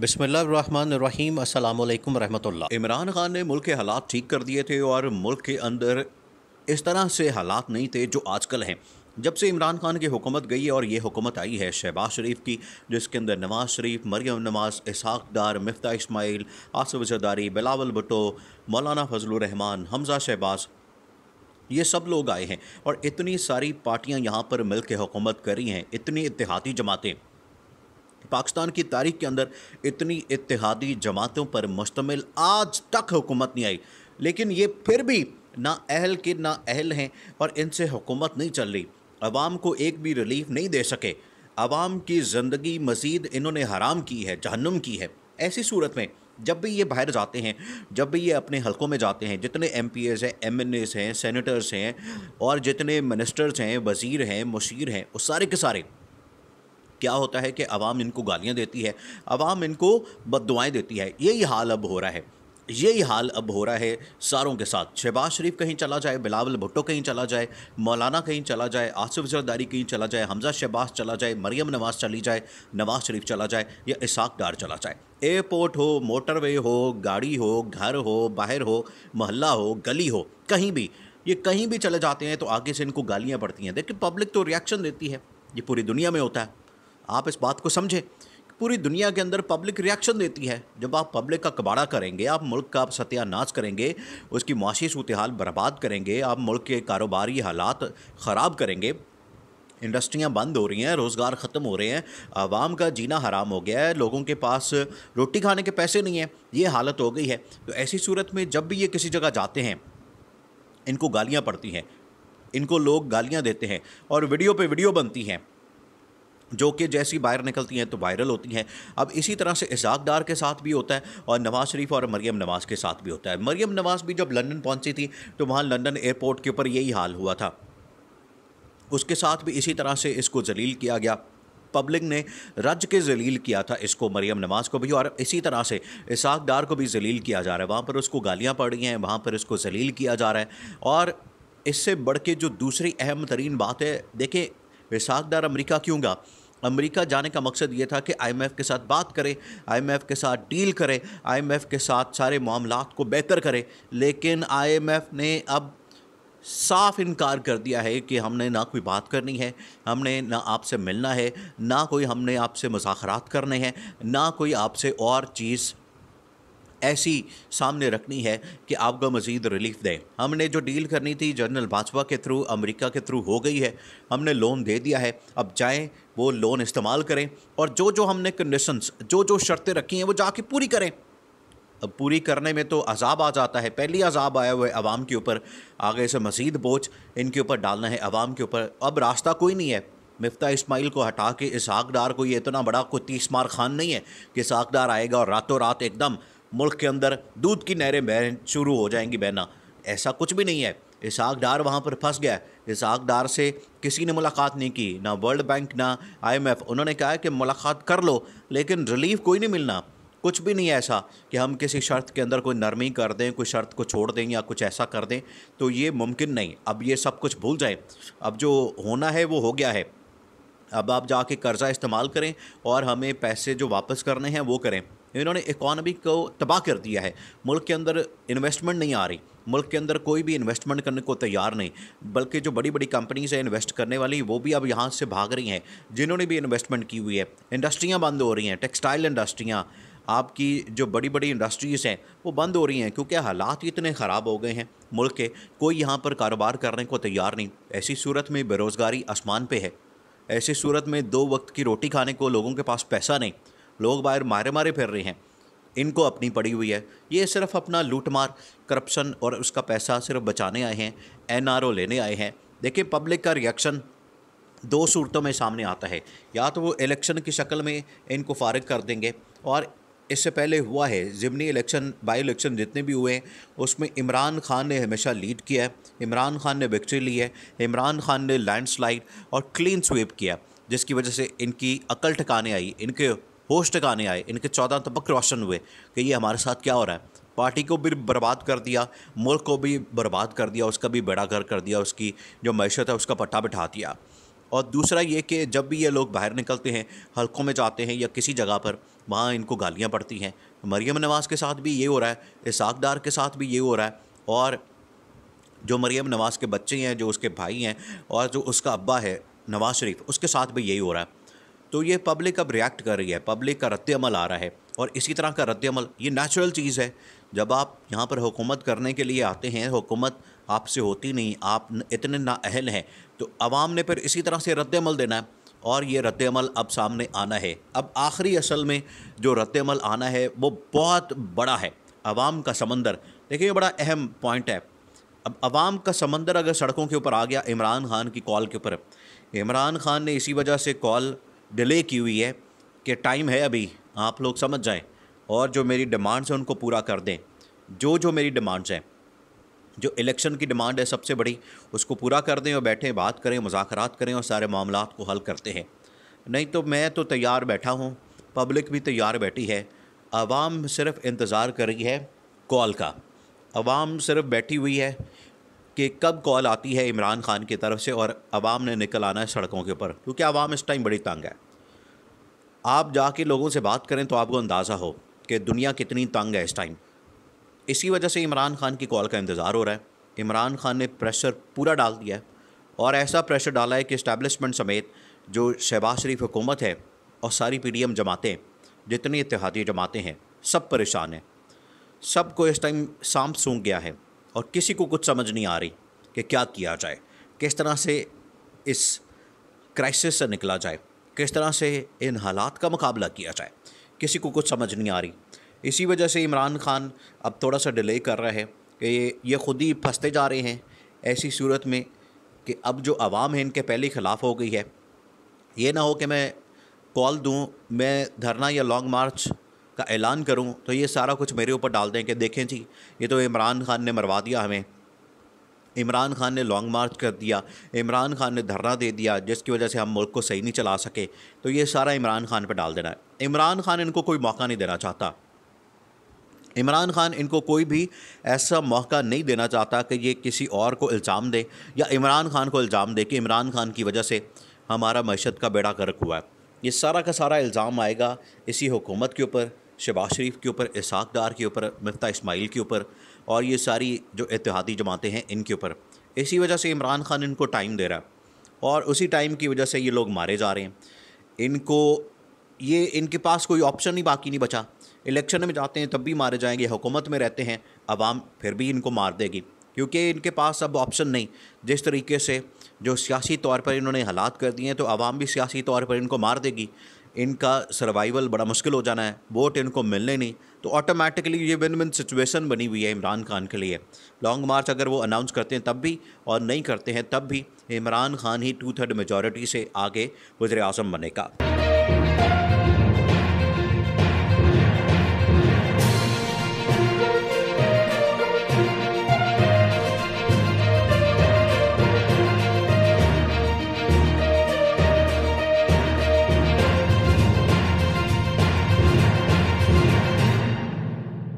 बसमीम रहमतुल्लाह इमरान खान ने मुल्क के हालात ठीक कर दिए थे और मुल्क के अंदर इस तरह से हालात नहीं थे जो आजकल हैं जब से इमरान खान की हुकूमत गई है और ये हुकूमत आई है शहबाज शरीफ की जिसके अंदर नवाज़ शरीफ मरियम नवाज़ इसाकदार मफ्ता इसमाइल आसफ जरदारी बिलावल भुटो मौलाना फजलरहमान हमजा शहबाज ये सब लोग आए हैं और इतनी सारी पार्टियाँ यहाँ पर मिल के हुकूमत करी हैं इतनी इतिहादी जमातें पाकिस्तान की तारीख के अंदर इतनी इतिहादी जमातों पर मुश्तमिल आज तक हुकूमत नहीं आई लेकिन ये फिर भी ना अहल के ना अहल हैं और इनसे हुकूमत नहीं चल रही आवाम को एक भी रिलीफ नहीं दे सके आवाम की ज़िंदगी मज़ीद इन्होंने हराम की है जहन्नुम की है ऐसी सूरत में जब भी ये बाहर जाते हैं जब भी ये अपने हलकों में जाते हैं जितने एम पी एज़ हैं एम एन एज़ हैं सैनिटर्स हैं और जितने मिनिस्टर्स हैं वज़ीर हैं मुशीर हैं वो सारे के सारे क्या होता है कि आवाम इनको गालियाँ देती है आवाम इनको दुआएँ देती है यही हाल अब हो रहा है यही हाल अब हो रहा है सारों के साथ शहबाज शरीफ कहीं चला जाए बिलावल भुट्टो कहीं चला जाए मौलाना कहीं चला जाए आसिफ जरदारी कहीं चला जाए हमजा शहबाज चला जाए मरियम नवाज़ चली जाए नवाज शरीफ चला जाए या इसाक डार चला जाए एयरपोर्ट हो मोटरवे हो गाड़ी हो घर हो बाहर हो मोहल्ला हो गली हो कहीं भी ये कहीं भी चले जाते हैं तो आगे से इनको गालियाँ पड़ती हैं देखिए पब्लिक तो रिएक्शन देती है ये पूरी दुनिया में होता है आप इस बात को समझें पूरी दुनिया के अंदर पब्लिक रिएक्शन देती है जब आप पब्लिक का कबाड़ा करेंगे आप मुल्क का सत्यानाश करेंगे उसकी मुआशी सूरत हाल बर्बाद करेंगे आप मुल्क के कारोबारी हालात ख़राब करेंगे इंडस्ट्रियाँ बंद हो रही हैं रोज़गार ख़त्म हो रहे हैं आवाम का जीना हराम हो गया है लोगों के पास रोटी खाने के पैसे नहीं हैं ये हालत हो गई है तो ऐसी सूरत में जब भी ये किसी जगह जाते हैं इनको गालियाँ पड़ती हैं इनको लोग गालियाँ देते हैं और वीडियो पर वीडियो बनती हैं जो कि जैसी बाहर निकलती हैं तो वायरल होती हैं अब इसी तरह से इसाक डार के साथ भी होता है और नवाज़ शरीफ और मरियम नवाज़ के साथ भी होता है मरियम नवाज़ भी जब लंदन पहुंची थी तो वहाँ लंदन एयरपोर्ट के ऊपर यही हाल हुआ था उसके साथ भी इसी तरह से इसको जलील किया गया पब्लिक ने रज के जलील किया था इसको मरियम नवाज़ को भी और इसी तरह से इसाक डार को भी जलील किया जा रहा है वहाँ पर उसको गालियाँ पड़ रही हैं वहाँ पर इसको जलील किया जा रहा है और इससे बढ़ के जो दूसरी अहम तरीन बात है देखें विसाखदार अमरीका क्यों गा अमरीका जाने का मकसद ये था कि आईएमएफ के साथ बात करे आईएमएफ के साथ डील करे आईएमएफ के साथ सारे मामला को बेहतर करे लेकिन आईएमएफ ने अब साफ इनकार कर दिया है कि हमने ना कोई बात करनी है हमने ना आपसे मिलना है ना कोई हमने आपसे मजाखरात करने हैं ना कोई आपसे और चीज़ ऐसी सामने रखनी है कि आपको मज़ीद रिलीफ दें हमने जो डील करनी थी जनरल बाजवा के थ्रू अमेरिका के थ्रू हो गई है हमने लोन दे दिया है अब जाएं वो लोन इस्तेमाल करें और जो जो हमने कंडीशंस जो जो शर्तें रखी हैं वो जाके पूरी करें अब पूरी करने में तो अजाब आ जाता है पहली अजाब आया हुआ है आवाम के ऊपर आगे से मज़ीद बोझ इनके ऊपर डालना है आवाम के ऊपर अब रास्ता कोई नहीं है मिफ्ता इस्माइल को हटा के इसहाक को ये इतना बड़ा कोई तीस मार खान नहीं है कि इसहाकदार आएगा और रातों रात एकदम मुल्क के अंदर दूध की नहरें बह शुरू हो जाएंगी बहना ऐसा कुछ भी नहीं है इसहाक डार वहाँ पर फंस गया इसहाक डार से किसी ने मुलाकात नहीं की ना वर्ल्ड बैंक ना आईएमएफ उन्होंने कहा कि मुलाकात कर लो लेकिन रिलीफ कोई नहीं मिलना कुछ भी नहीं ऐसा कि हम किसी शर्त के अंदर कोई नरमी कर दें कोई शर्त को छोड़ दें या कुछ ऐसा कर दें तो ये मुमकिन नहीं अब ये सब कुछ भूल जाए अब जो होना है वो हो गया है अब आप जाके कर्ज़ा इस्तेमाल करें और हमें पैसे जो वापस करने हैं वो करें इन्होंने इकॉनमी को तबाह कर दिया है मुल्क के अंदर इन्वेस्टमेंट नहीं आ रही मुल्क के अंदर कोई भी इन्वेस्टमेंट करने को तैयार नहीं बल्कि जो बड़ी बड़ी कंपनीज हैं इन्वेस्ट करने वाली वो भी अब यहाँ से भाग रही हैं जिन्होंने भी इन्वेस्टमेंट की हुई है इंडस्ट्रियाँ बंद हो रही हैं टेक्सटाइल इंडस्ट्रियाँ आपकी जो बड़ी बड़ी इंडस्ट्रीज़ हैं वो बंद हो रही हैं क्योंकि हालात इतने ख़राब हो गए हैं मुल्क के कोई यहाँ पर कारोबार करने को तैयार नहीं ऐसी सूरत में बेरोज़गारी आसमान पर है ऐसी सूरत में दो वक्त की रोटी खाने को लोगों के पास पैसा नहीं लोग बाहर मारे मारे फिर रहे हैं इनको अपनी पड़ी हुई है ये सिर्फ अपना लूटमार करप्शन और उसका पैसा सिर्फ बचाने आए हैं एन लेने आए हैं देखिए पब्लिक का रिएक्शन दो सूरतों में सामने आता है या तो वो इलेक्शन की शक्ल में इनको फारग कर देंगे और इससे पहले हुआ है ज़िमनी इलेक्शन बाई इलेक्शन जितने भी हुए हैं उसमें इमरान खान ने हमेशा लीड किया है इमरान खान ने विक्ट्री ली है इमरान खान ने लैंडस्लाइड और क्लीन स्वीप किया जिसकी वजह से इनकी अकल ठिकाने आई इनके होस्ट गाने आए इनके चौदह तबक रोशन हुए कि ये हमारे साथ क्या हो रहा है पार्टी को भी बर्बाद कर दिया मुल्क को भी बर्बाद कर दिया उसका भी बेड़ा घर कर दिया उसकी जो मैशत है उसका पट्टा बिठा दिया और दूसरा ये कि जब भी ये लोग बाहर निकलते हैं हलकों में जाते हैं या किसी जगह पर वहाँ इनको गालियाँ पड़ती हैं मरियम नवाज़ के साथ भी ये हो रहा है इसाक डार के साथ भी ये हो रहा है और जो मरियम नवाज़ के बच्चे हैं जो उसके भाई हैं और जो उसका अब्बा है नवाज़ शरीफ उसके साथ भी यही हो रहा है तो ये पब्लिक अब रिएक्ट कर रही है पब्लिक का रद्दमल आ रहा है और इसी तरह का रद्दमल ये नेचुरल चीज़ है जब आप यहाँ पर हुकूमत करने के लिए आते हैं हुकूमत आपसे होती नहीं आप इतने अहल हैं तो आवाम ने फिर इसी तरह से रद्दमल देना है और ये रद्दमल अब सामने आना है अब आखिरी असल में जो रद्दमल आना है वो बहुत बड़ा है आवाम का समंदर देखिए ये बड़ा अहम पॉइंट है अब आवाम का समंदर अगर सड़कों के ऊपर आ गया इमरान खान की कॉल के ऊपर इमरान खान ने इसी वजह से कॉल डिले की हुई है कि टाइम है अभी आप लोग समझ जाएं और जो मेरी डिमांड्स हैं उनको पूरा कर दें जो जो मेरी डिमांड्स हैं जो इलेक्शन की डिमांड है सबसे बड़ी उसको पूरा कर दें और बैठें बात करें मुजाकरात करें और सारे मामला को हल करते हैं नहीं तो मैं तो तैयार बैठा हूँ पब्लिक भी तैयार बैठी है आवाम सिर्फ इंतज़ार कर रही है कॉल का आवाम सिर्फ बैठी हुई है कि कब कॉल आती है इमरान खान की तरफ से और आवाम ने निकल आना है सड़कों के ऊपर क्योंकि आवाम इस टाइम बड़ी तंग है आप जाके लोगों से बात करें तो आपको अंदाज़ा हो कि दुनिया कितनी तंग है इस टाइम इसी वजह से इमरान खान की कॉल का इंतज़ार हो रहा है इमरान खान ने प्रेशर पूरा डाल दिया है और ऐसा प्रेशर डाला है कि इस्टेबलिशमेंट समेत जो शहबाज शरीफ हुकूमत है और सारी पी डी एम जमातें जितनी इतिहादी जमातें हैं सब परेशान हैं सबको इस टाइम सांप सूंघ गया है और किसी को कुछ समझ नहीं आ रही कि क्या किया जाए किस तरह से इस क्राइसिस से निकला जाए किस तरह से इन हालात का मुकाबला किया जाए किसी को कुछ समझ नहीं आ रही इसी वजह से इमरान खान अब थोड़ा सा डिले कर रहे हैं कि ये ख़ुद ही फंसते जा रहे हैं ऐसी सूरत में कि अब जो आवाम है इनके पहले ख़िलाफ़ हो गई है ये ना हो कि मैं कॉल दूँ मैं धरना या लॉन्ग मार्च का ऐलान करूँ तो ये सारा कुछ मेरे ऊपर डाल दें कि देखें जी ये तो इमरान खान ने मरवा दिया हमें इमरान खान ने लॉन्ग मार्च कर दिया इमरान खान ने धरना दे दिया जिसकी वजह से हम मुल्क को सही नहीं चला सके तो ये सारा इमरान खान पर डाल देना है इमरान खान इनको कोई मौका नहीं देना चाहता इमरान खान इनको कोई भी ऐसा मौका नहीं देना चाहता कि ये किसी और को इल्ज़ाम दे या इमरान खान को इल्ज़ाम दे कि इमरान खान की वजह से हमारा मैशत का बेड़ा गर्क हुआ है ये सारा का सारा इल्ज़ाम आएगा इसी हुकूमत के ऊपर शहबाज शरीफ के ऊपर इसाक डार के ऊपर मफ्ता इसमाइल के ऊपर और ये सारी जो इतिहादी जमातें हैं इनके ऊपर इसी वजह से इमरान खान इनको टाइम दे रहा है और उसी टाइम की वजह से ये लोग मारे जा रहे हैं इनको ये इनके पास कोई ऑप्शन ही बाकी नहीं बचा इलेक्शन में जाते हैं तब भी मारे जाएंगे हुकूमत में रहते हैं आवाम फिर भी इनको मार देगी क्योंकि इनके पास अब ऑप्शन नहीं जिस तरीके से जो सियासी तौर पर इन्होंने हालात कर दिए हैं तो आवाम भी सियासी तौर पर इनको मार देगी इनका सर्वाइवल बड़ा मुश्किल हो जाना है वोट इनको मिलने नहीं तो ऑटोमेटिकली ये विन विन सिचुएशन बनी हुई है इमरान खान के लिए लॉन्ग मार्च अगर वो अनाउंस करते हैं तब भी और नहीं करते हैं तब भी इमरान खान ही टू थर्ड मेजोरिटी से आगे वजर अजम बनेगा